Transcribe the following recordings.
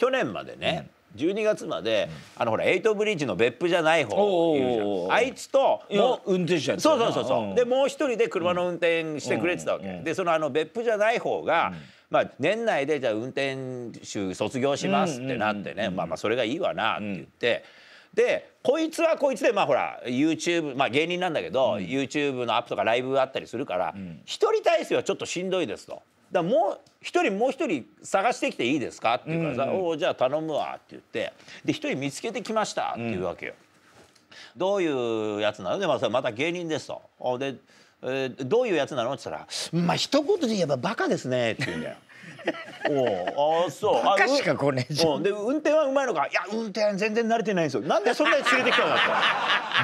去年までね、12月まで、あのほらエイトブリッジの別府じゃない方いじゃんあいつともう運転手そうそうそうそうでもう一人で車の運転してくれてたわけ、でそのあの別府じゃない方が、まあ、年内でじゃあ運転手卒業しますってなってね、まあまあそれがいいわなって言って。でこいつはこいつでまあほら YouTube まあ芸人なんだけど、うん、YouTube のアップとかライブあったりするから一、人体制はちょっとしんどいですと。だもう一人もう一人探してきていいですかって言うからさ「おおじゃあ頼むわ」って言ってで一人見つけてきましたっていうわけよ。どういうやつなので、まあ、また芸人ですと。で、えー、どういうやつなのって言ったら「まあ一言で言えばバカですね」って言うんだよ。おあそうバカしか来ねえじゃんで運転はうまいのかいや運転全然慣れてないんですよなんでそんなに連れてきたんだと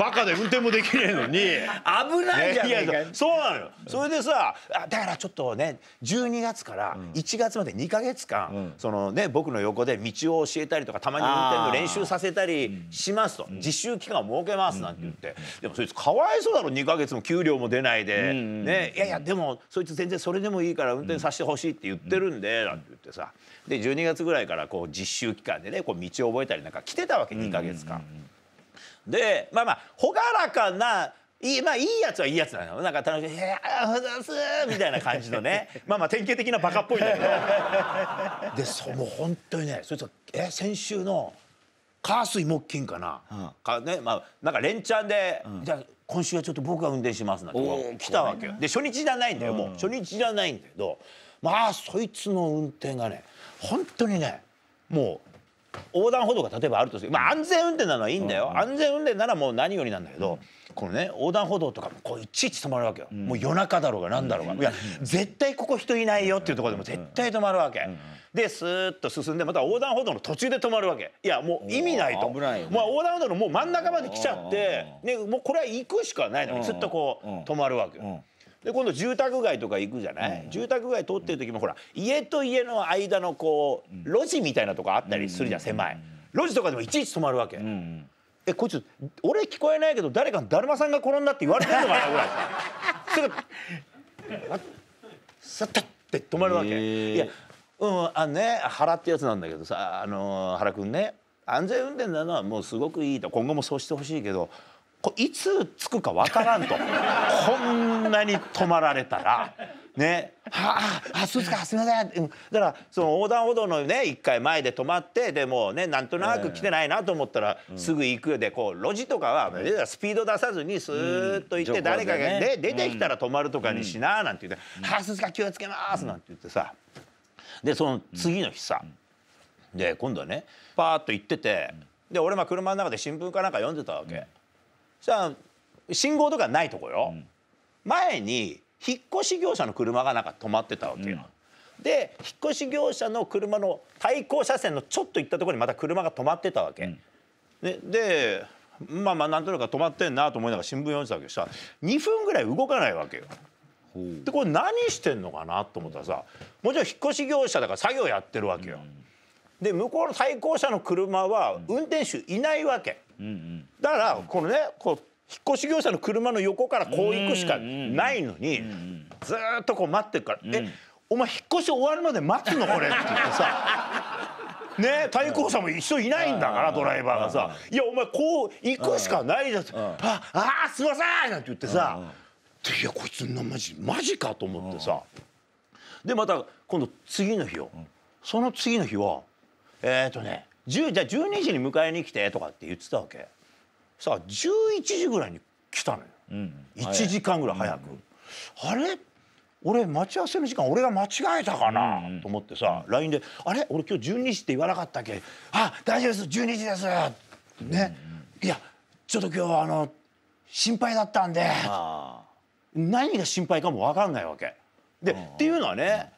バカで運転もできねえのに危ないじゃん、ね、そうなのよそれでさだからちょっとね12月から1月まで2か月間、うん、そのね僕の横で道を教えたりとかたまに運転の練習させたりしますと、うん、実習期間を設けますなんて言って、うん、でもそいつかわいそうだろ2か月も給料も出ないで、ね、いやいやでもそいつ全然それでもいいから運転させてほしいって言ってるんで、なんてってさで12月ぐらいからこう実習期間でねこう道を覚えたりなんか来てたわけ2か月間。でまあまあ朗らかないいまあいいやつはいいやつなのなんか楽しい「いやあふざす」みたいな感じのねまあまあ典型的なバカっぽいんだけどでそもう本当にねそいつはえ先週の火水木金かな、うん、かねまあなんか連チャンで、うん、じゃ今週はちょっと僕が運転しますなんて来たわけよで初日じゃないんだよ、うん、初日じゃないんだけどまあそいつの運転がね本当にねもう横断歩道が例えばあるとする、まあ、安全運転なのはいいんだよ、安全運転ならもう何よりなんだけど、このね横断歩道とかもこういちいち止まるわけよ、もう夜中だろうが何だろうが、いや絶対ここ人いないよっていうとこでも絶対止まるわけ、でスーッと進んでまた横断歩道の途中で止まるわけいやもう意味ないと危ないまあ、横断歩道のもう真ん中まで来ちゃって、ね、もうこれは行くしかないのにずっとこう止まるわけよ。で今度住宅街とか行くじゃない、うん、住宅街通ってる時もほら家と家の間のこう路地みたいなとこあったりするじゃん、狭い路地とかでもいちいち止まるわけ、えこいつ俺聞こえないけど誰かだるまさんが転んだって言われてるのかなぐらい それさっって止まるわけ、えー、いやうんあのね原ってやつなんだけどさあの原くんね安全運転なのはもうすごくいいと今後もそうしてほしいけどいつ着くかわからんとこんなに止まられたら。ね、はあ、あそうですかすみません、うん、だからその横断歩道のね一回前で止まってでもねなんとなく来てないなと思ったら、えー、すぐ行くでこう路地とかは、うん、スピード出さずにスーッと行って、うん、誰かが、ね、出てきたら止まるとかにしななんて言って「はあそうですか気をつけます」なんて言ってさでその次の日さ、で今度はねパーッと行っててで俺まあ車の中で新聞かなんか読んでたわけ。さあ信号とかないとこよ、うん、前に引っ越し業者の車がなんか止まってたわけよ、うん、で引っ越し業者の車の対向車線のちょっと行ったところにまた車が止まってたわけ、うん、ででまあまあなんとなく止まってんなと思いながら新聞読んでたわけどさ2分ぐらい動かないわけよ。でこれ何してんのかなと思ったらさもちろん引っ越し業者だから作業やってるわけよ。で向こうの対向車の車は運転手いないわけ。だからこのねこう引っ越し業者の車の横からこう行くしかないのに、ずっとこう待ってるから「えお前引っ越し終わるまで待つのこれ」って言ってさ。ね対向車も一緒いないんだからドライバーがさ「いやお前こう行くしかないじゃん」ああすいません!」なんて言ってさ「いやこいつなマジマジか」と思ってさでまた今度次の日をその次の日はえっ、ー、とねじゃあ12時に迎えに来てとかって言ってたわけさあ11時ぐらいに来たのよ、うん、1時間ぐらい早く、あれ俺待ち合わせの時間俺が間違えたかなと思ってさ LINE で「あれ俺今日12時って言わなかったっけあ大丈夫です12時です」ね、いやちょっと今日あの心配だったんで何が心配かも分かんないわけ。でっていうのはね、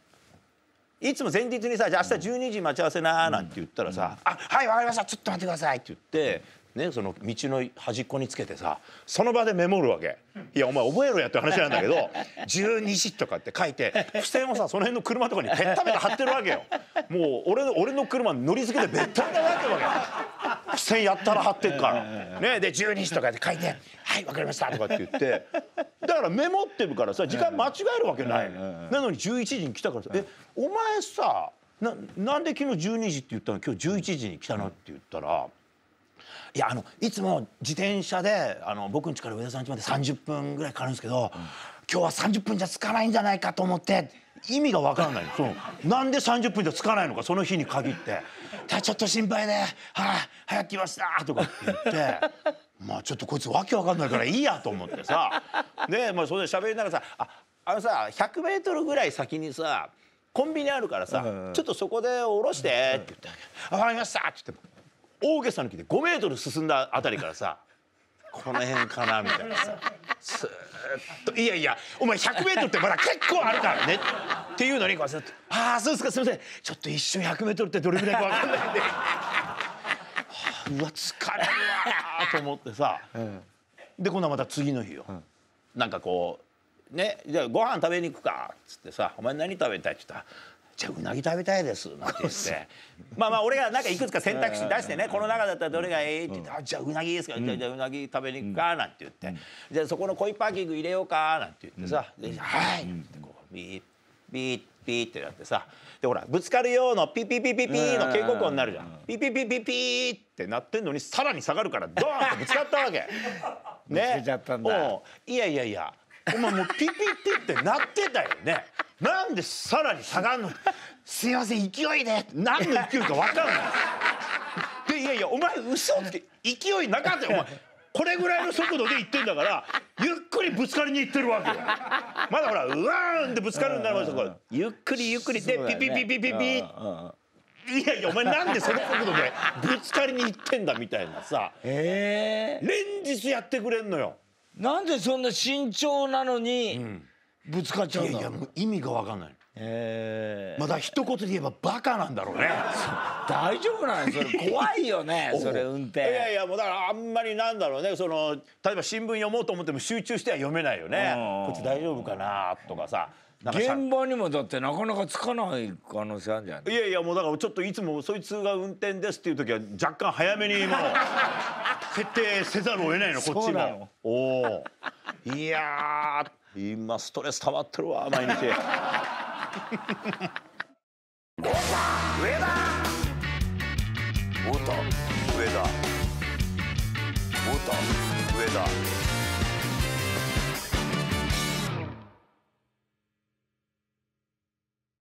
いつも前日にさ「じゃあ明日12時待ち合わせな」なんて言ったらさ「あはい分かりましたちょっと待ってください」って言ってね、その道の端っこにつけてさその場でメモるわけいやお前覚えろやって話なんだけど「12 時」とかって書いて付箋をさその辺の車とかにペッタペタ貼ってるわけよもう俺の俺の車乗り付けてべったべたなってるわけ付やったら貼ってっから、ね、で12時とかで書いて「はい分かりました」とかって言ってだからメモってるからさ時間間違えるわけないの、なのに11時に来たからさ「えお前さななんで昨日12時って言ったの今日11時に来たの?」って言ったら。いやあのいつも自転車であの僕ん家から上田さん家まで30分ぐらいかかるんですけど、今日は30分じゃつかないんじゃないかと思って意味が分からないそのなんで30分じゃつかないのかその日に限って「ちょっと心配で、はあ、早く来ました」とかって言ってまあちょっとこいつわけわかんないからいいやと思ってさで、まあ、それで喋りながらさ「ああのさ 100m ぐらい先にさコンビニあるからさ、うん、ちょっとそこで降ろして」って言って「分かりました」って言って大げさ抜きで5メートル進んだあたりからさこの辺かなみたいなさ。ずっと「いやいやお前 100m ってまだ結構あるからね」っていうのにこうずっと「ああそうですかすいませんちょっと一瞬 100m ってどれぐらいか分かんないんで」うわ疲れるわと思ってさ、うん、で今度はまた次の日よ、うん、なんかこうね、じゃあご飯食べに行くか」っつってさ「お前何食べたい?」って言ったら「じゃあうなぎ食べたいです」なんて言ってまあまあ俺がなんかいくつか選択肢出してねこの中だったらどれがええって言って「あじゃあうなぎですか、うん、じゃあうなぎ食べに行くか」なんて言って、じゃあそこのコインパーキング入れようか」なんて言ってさ「ではい」ってこうビービーピーってなってさでほらぶつかるようのピピピピピーの警告音になるじゃんピピピピピーってなってんのにさらに下がるからドーンってぶつかったわけ ねっんいやいやいやお前もうピピピってなってたよねなんでさらに下がるのすいません勢いで何の勢いか分かんないでいやいやお前嘘つけ勢いなかったよお前これぐらいの速度で行ってんだからゆっくりぶつかりに行ってるわけよまだほらうわーんってぶつかるんだろうかゆっくりゆっくりで、ね、ピピピピピピいやいやお前なんでその速度で ぶつかりに行ってんだみたいなさ連日やってくれんのよ。なんでそんな慎重なのに、うんぶつかっちゃうんだいやいやもう意味が分かんないまだ一言で言えばバカなんだろうね 大丈夫なんですそれ怖いよね それ運転いやいやもうだからあんまりなんだろうねその例えば新聞読もうと思っても集中しては読めないよねこっち大丈夫かなとかさ現場にもだってなかなかつかない可能性あるんじゃないいやいやもうだからちょっといつもそいつが運転ですっていう時は若干早めにもう 設定せざるを得ないのこっちもおおいや今ストレス溜まってるわ毎日上田太田上田太田上田